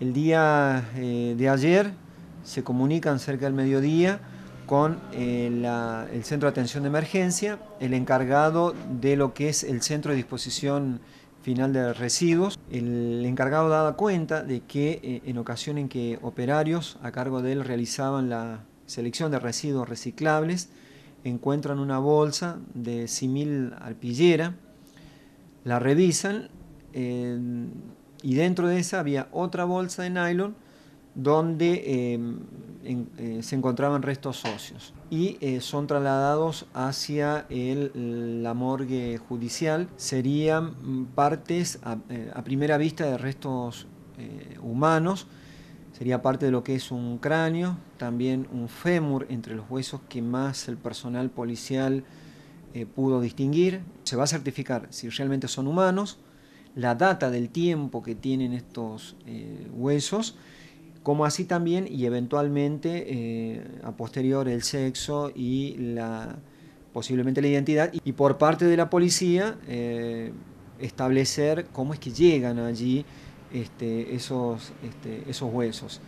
El día eh, de ayer se comunican cerca del mediodía con eh, el centro de atención de emergencia, el encargado de lo que es el centro de disposición final de residuos. El encargado daba cuenta de que eh, en ocasión en que operarios a cargo de él realizaban la selección de residuos reciclables, encuentran una bolsa de simil arpillera, la revisan, y dentro de esa había otra bolsa de nylon donde eh, eh, se encontraban restos óseos y eh, son trasladados hacia el, la morgue judicial. Serían partes a primera vista de restos humanos, sería parte de lo que es un cráneo, también un fémur entre los huesos que más el personal policial pudo distinguir. Se va a certificar si realmente son humanos, la data del tiempo que tienen estos eh, huesos, como así también y eventualmente eh, a posterior el sexo y posiblemente la identidad, y por parte de la policía eh, establecer cómo es que llegan allí este, esos, este, esos huesos.